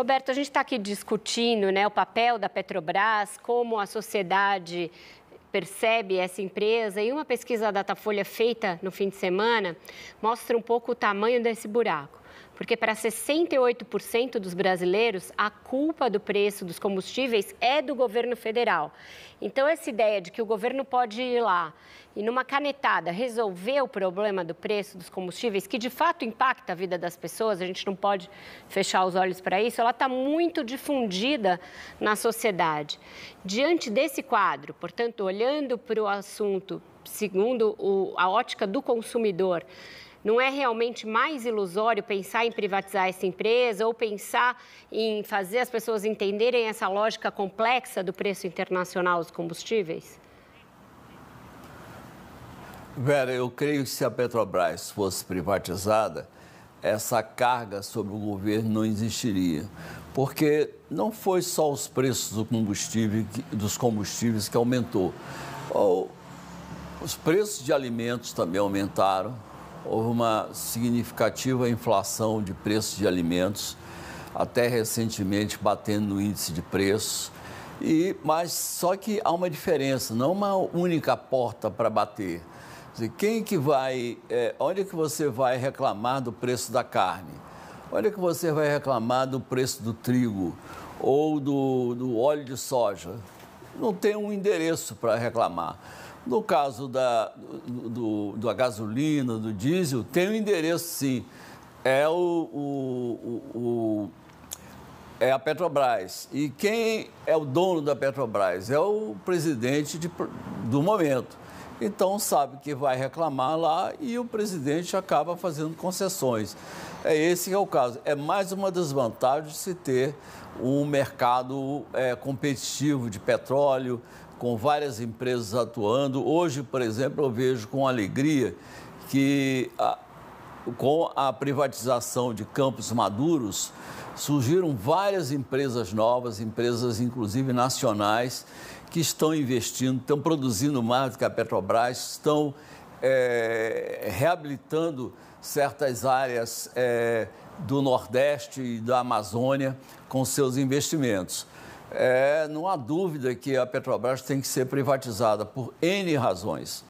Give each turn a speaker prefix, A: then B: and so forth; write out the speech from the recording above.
A: Roberto, a gente está aqui discutindo né, o papel da Petrobras, como a sociedade percebe essa empresa e uma pesquisa da Datafolha feita no fim de semana mostra um pouco o tamanho desse buraco. Porque para 68% dos brasileiros, a culpa do preço dos combustíveis é do governo federal. Então, essa ideia de que o governo pode ir lá e, numa canetada, resolver o problema do preço dos combustíveis, que de fato impacta a vida das pessoas, a gente não pode fechar os olhos para isso, ela está muito difundida na sociedade. Diante desse quadro, portanto, olhando para o assunto segundo a ótica do consumidor, não é realmente mais ilusório pensar em privatizar essa empresa ou pensar em fazer as pessoas entenderem essa lógica complexa do preço internacional dos combustíveis?
B: Vera, eu creio que se a Petrobras fosse privatizada, essa carga sobre o governo não existiria. Porque não foi só os preços do combustível, dos combustíveis que aumentou. Os preços de alimentos também aumentaram houve uma significativa inflação de preços de alimentos, até recentemente batendo no índice de preços. E, mas só que há uma diferença, não uma única porta para bater. Quem que vai, é, onde que você vai reclamar do preço da carne? Onde que você vai reclamar do preço do trigo ou do, do óleo de soja? Não tem um endereço para reclamar. No caso da, do, do, da gasolina, do diesel, tem o um endereço sim. É, o, o, o, é a Petrobras. E quem é o dono da Petrobras? É o presidente de, do momento. Então, sabe que vai reclamar lá e o presidente acaba fazendo concessões. É esse que é o caso. É mais uma desvantagem de se ter um mercado é, competitivo de petróleo, com várias empresas atuando. Hoje, por exemplo, eu vejo com alegria que a, com a privatização de campos maduros, surgiram várias empresas novas, empresas inclusive nacionais, que estão investindo, estão produzindo mais do que a Petrobras, estão é, reabilitando certas áreas é, do Nordeste e da Amazônia com seus investimentos. É, não há dúvida que a Petrobras tem que ser privatizada por N razões.